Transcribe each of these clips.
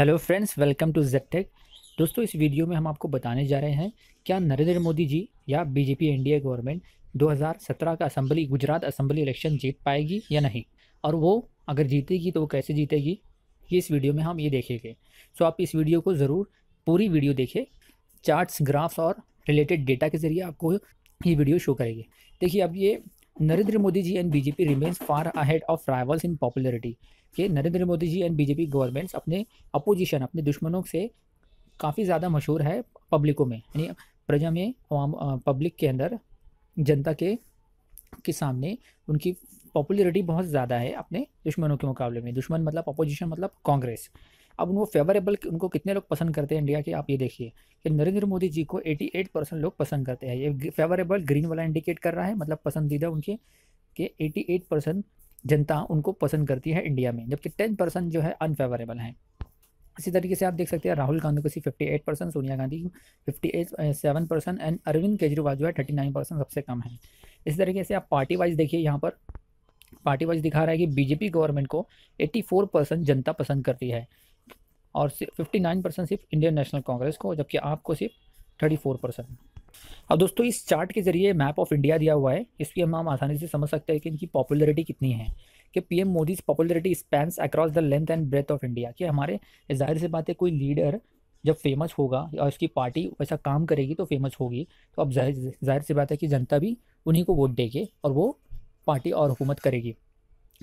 hello friends welcome to Z tech दोस्तों इस video में हम आपको बताने जा रहे हैं क्या नरेंद्र मोदी जी या बीजेपी इंडिया गवर्नमेंट 2017 का असम्बली गुजरात असम्बली इलेक्शन जीत पाएगी या नहीं और वो अगर जीतेगी तो वो कैसे जीतेगी ये इस वीडियो में हम ये देखेंगे सो आप इस वीडियो को ज़रूर पूरी वीडियो देखें चार्ट्स ग्राफ्स और रिलेटेड डेटा के ज़रिए आपको ये वीडियो शो करेगी देखिए अब ये Narendra Modi ji and BJP remains far ahead of rivals in popularity के Narendra Modi ji and BJP governments अपने अपोजिशन अपने दुश्मनों से काफ़ी ज़्यादा मशहूर है पब्लिकों में यानी प्रजा में पब्लिक के अंदर जनता के के सामने उनकी पॉपुलरिटी बहुत ज़्यादा है अपने दुश्मनों के मुकाबले में दुश्मन मतलब अपोजिशन मतलब कांग्रेस अब उनको फेवरेबल उनको कितने लोग पसंद करते हैं इंडिया के आप ये देखिए कि नरेंद्र मोदी जी को 88 परसेंट लोग पसंद करते हैं ये फेवरेबल ग्रीन वाला इंडिकेट कर रहा है मतलब पसंदीदा उनके कि 88 परसेंट जनता उनको पसंद करती है इंडिया में जबकि टेन परसेंट जो है अनफेवरेबल हैं इसी तरीके से आप देख सकते हैं राहुल गांधी को सी fifty eight percent Sonia Gandhi fifty eight seven percent and Arvind Kejriwal जो है थर्टी नाइन परसेंट सबसे कम है इसी तरीके से आप पार्टी वाइज देखिए यहाँ पर पार्टी वाइज दिखा रहा है कि बीजेपी गवर्नमेंट को 84 परसेंट जनता पसंद करती है और सिर्फ नाइन परसेंट सिर्फ इंडियन नेशनल कांग्रेस को जबकि आपको सिर्फ थर्टी फोर परसेंट अब दोस्तों इस चार्ट के जरिए मैप ऑफ इंडिया दिया हुआ है इसलिए हम आसानी से समझ सकते हैं कि इनकी पॉपुलरिटी कितनी है कि PM Modi popularity spans across the length and breadth of India कि हमारे जाहिर सी बात है कोई लीडर जब फेमस होगा या उसकी पार्टी वैसा काम करेगी तो फेमस होगी तो अब जाहिर जाहिर सी बात है कि जनता भी उन्हीं को वोट देगी और वो पार्टी और हुकूमत करेगी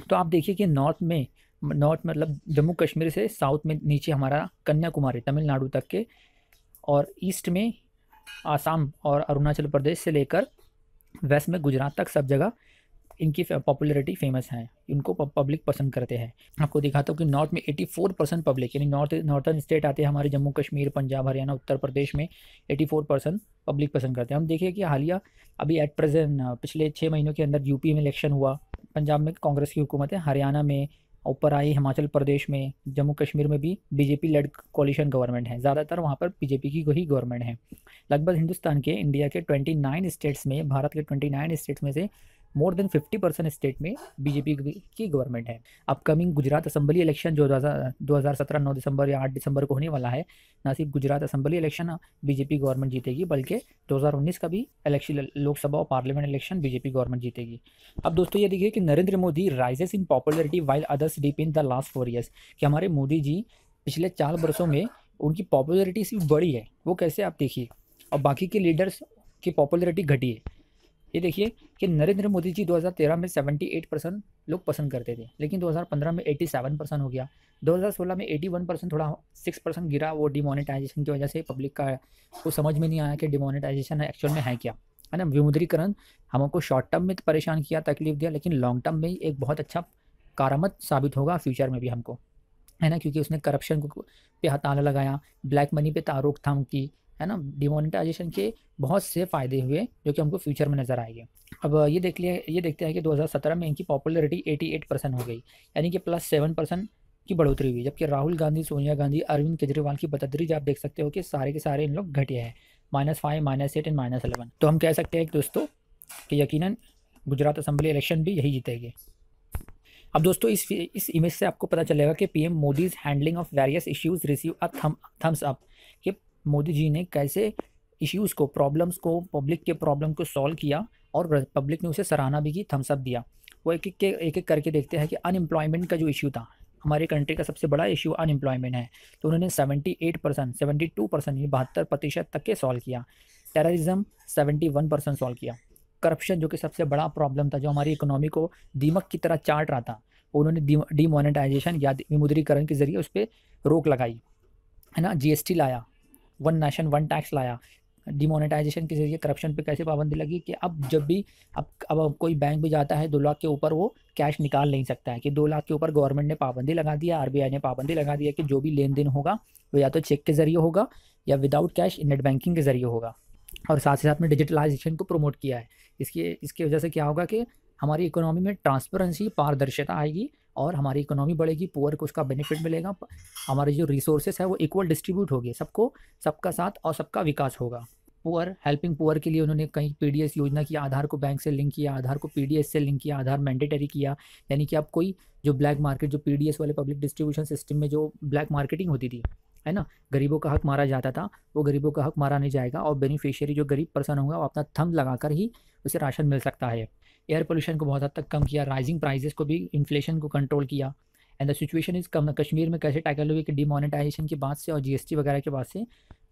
तो आप देखिए कि नॉर्थ में नॉर्थ मतलब जम्मू कश्मीर से साउथ में नीचे हमारा कन्याकुमारी तमिलनाडु तक के और ईस्ट में आसाम और अरुणाचल प्रदेश से लेकर वेस्ट में गुजरात तक सब जगह इनकी पॉपुलैरिटी फेमस है इनको पब्लिक पसंद करते हैं आपको दिखाता हूँ कि नॉर्थ में 84 परसेंट पब्लिक यानी नॉर्थ नॉर्थन स्टेट आते हैं हमारे जम्मू कश्मीर पंजाब हरियाणा उत्तर प्रदेश में 84 परसेंट पब्लिक पसंद करते हैं हम देखिए कि हालिया अभी एट प्रेजेंट पिछले छः महीनों के अंदर यूपी में इलेक्शन हुआ पंजाब में कांग्रेस की हुकूमत है हरियाणा में ऊपर आई हिमाचल प्रदेश में जम्मू कश्मीर में भी बीजेपी लेड कोलिशन गवर्नमेंट है ज़्यादातर वहाँ पर बीजेपी की ही गवर्नमेंट है लगभग हिंदुस्तान के इंडिया के 29 स्टेट्स में भारत के 29 स्टेट्स में से मोर देन 50 परसेंट स्टेट में बीजेपी की गवर्नमेंट है अपकमिंग गुजरात असम्बली इलेक्शन जो दो हज़ार सत्रह नौ दिसंबर या आठ दिसंबर को होने वाला है ना सिर्फ Gujarat assembly election BJP government जीतेगी बल्कि 2019 का भी इलेक्शन लोकसभा और पार्लियामेंट इलेक्शन बीजेपी गवर्नमेंट जीतेगी अब दोस्तों ये देखिए कि Narendra Modi rises in popularity while others dip in the last four years कि हमारे मोदी जी पिछले चार वर्षों में उनकी पॉपुलरिटी सिर्फ बढ़ी है वो कैसे आप देखिए और बाकी के लीडर्स की पॉपुलरिटी घटी है ये देखिए कि नरेंद्र मोदी जी 2013 में 78 परसेंट लोग पसंद करते थे लेकिन 2015 में 87 परसेंट हो गया 2016 में 81 परसेंट थोड़ा सिक्स परसेंट गिरा वो डिमोनेटाइजेशन की वजह से पब्लिक का को समझ में नहीं आया कि डिमोनेटाइजेशन एक्चुअल में है क्या है ना विमुद्रीकरण हमको शॉर्ट टर्म में तो परेशान किया तकलीफ दिया लेकिन लॉन्ग टर्म में एक बहुत अच्छा कारामद साबित होगा फ्यूचर में भी हमको है ना क्योंकि उसने करप्शन को पे हताला लगाया ब्लैक मनी पे रोकथाम की है ना डिमोनिटाइजेशन के बहुत से फ़ायदे हुए जो कि हमको फ्यूचर में नज़र आएंगे अब ये देख लिया ये देखते हैं कि 2017 में इनकी पॉपुलैरिटी 88 परसेंट हो गई यानी कि प्लस सेवन परसेंट की बढ़ोतरी हुई जबकि राहुल गांधी सोनिया गांधी अरविंद केजरीवाल की बतदरीज आप देख सकते हो कि सारे के सारे इन लोग घटिया हैं minus five minus eight and minus eleven तो हम कह सकते हैं दोस्तों कि यकीन गुजरात असम्बली इलेक्शन भी यही जीतेगी अब दोस्तों इस इस इमेज से आपको पता चलेगा कि PM Modi's handling of various issues receive a thumbs up कि मोदी जी ने कैसे इश्यूज़ को प्रॉब्लम्स को पब्लिक के प्रॉब्लम को सॉल्व किया और पब्लिक ने उसे सराहना भी की थम्सअप दिया वो एक एक के एक एक करके देखते हैं कि अनएम्प्लॉयमेंट का जो इशू था हमारे कंट्री का सबसे बड़ा इशू अनएम्प्लॉयमेंट है तो उन्होंने 78 परसेंट सेवेंटी टू परसेंट ये बहत्तर प्रतिशत तक के सॉल्व किया टेररिज्म 71 परसेंट सॉल्व किया करप्शन जो कि सबसे बड़ा प्रॉब्लम था जो हमारी इकोनॉमी को दीमक की तरह चाट रहा था उन्होंने डिमोनेटाइजेशन या विमुद्रीकरण के जरिए उस पर रोक लगाई है ना जी लाया वन नेशन वन टैक्स लाया डिमोनेटाइजेशन के जरिए करप्शन पे कैसे पाबंदी लगी कि अब जब भी अब अब कोई बैंक भी जाता है दो लाख के ऊपर वो कैश निकाल नहीं सकता है कि दो लाख के ऊपर गवर्नमेंट ने पाबंदी लगा दिया आर ने पाबंदी लगा दिया कि जो भी लेन देन होगा वो या तो चेक के ज़रिए होगा या विदाउट कैश नेट बैंकिंग के ज़रिए होगा और साथ ही साथ में डिजिटलाइजेशन को प्रमोट किया है इसकी इसकी वजह से क्या होगा कि हमारी इकोनॉमी में ट्रांसपेरेंसी पारदर्शिता आएगी और हमारी इकोनॉमी बढ़ेगी पुअर को उसका बेनिफिट मिलेगा हमारे जो रिसोर्सेस है वो इक्वल डिस्ट्रीब्यूट होगी सबको सबका साथ और सबका विकास होगा पुअर हेल्पिंग पुअर के लिए उन्होंने कई पी योजना की आधार को बैंक से लिंक किया आधार को पी से लिंक किया आधार मैंडेटरी किया यानी कि आप कोई जो ब्लैक मार्केट जो पी वाले पब्लिक डिस्ट्रीब्यूशन सिस्टम में जो ब्लैक मार्केटिंग होती थी है ना गरीबों का हक मारा जाता था वो गरीबों का हक मारा नहीं जाएगा और बेनिफिशियरी जो गरीब पर्सन होगा वो अपना थम लगाकर ही उसे राशन मिल सकता है एयर पोल्यूशन को बहुत हद तक कम किया राइजिंग प्राइजेस को भी इन्फ्लेशन को कंट्रोल किया and the situation is calm Kashmir में कैसे टैकल हुई कि डिमोनेटाइजेशन के बाद से और जीएसटी वगैरह के बाद से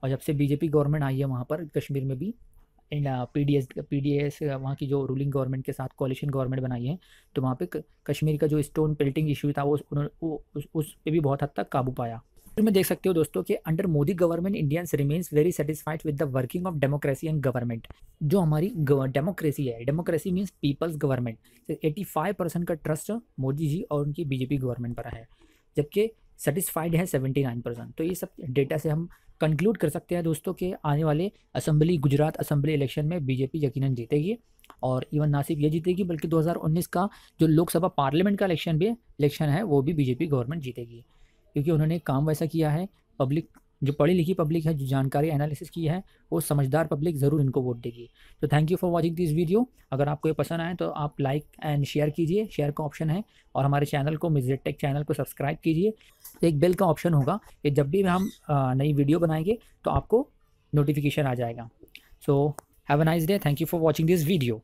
और जब से बीजेपी गवर्नमेंट आई है वहाँ पर कश्मीर में भी इन P D S P D S वहाँ की जो रूलिंग गवर्नमेंट के साथ कोलिशन गवर्नमेंट बनाई है तो वहाँ पे कश्मीर का जो स्टोन पेल्टिंग इशू था वो उस उस, उस भी बहुत हद तक काबू पाया में देख सकते हो दोस्तों कि under Modi government Indians remains very satisfied with the working of democracy and government जो हमारी डेमोक्रेसी है democracy means people's government eighty five percent का ट्रस्ट मोदी जी और उनकी बीजेपी गवर्नमेंट पर है जबकि सेटिस्फाइड है सेवेंटी नाइन परसेंट तो ये सब डेटा से हम कंक्लूड कर सकते हैं दोस्तों कि आने वाले असम्बली गुजरात असम्बली इलेक्शन में बीजेपी यकीनन जीतेगी और इवन ना सिर्फ ये जीतेगी बल्कि 2019 का जो लोकसभा पार्लियामेंट का इलेक्शन भी इलेक्शन है वो भी बीजेपी गवर्नमेंट जीतेगी क्योंकि उन्होंने काम वैसा किया है पब्लिक जो पढ़ी लिखी पब्लिक है जो जानकारी एनालिसिस की है वो समझदार पब्लिक ज़रूर इनको वोट देगी तो thank you for watching this video अगर आपको ये पसंद आए तो आप लाइक एंड शेयर कीजिए शेयर का ऑप्शन है और हमारे चैनल को मिजेड टेक चैनल को सब्सक्राइब कीजिए एक बेल का ऑप्शन होगा कि जब भी हम नई वीडियो बनाएंगे तो आपको नोटिफिकेशन आ जाएगा so have a nice day thank you for watching this video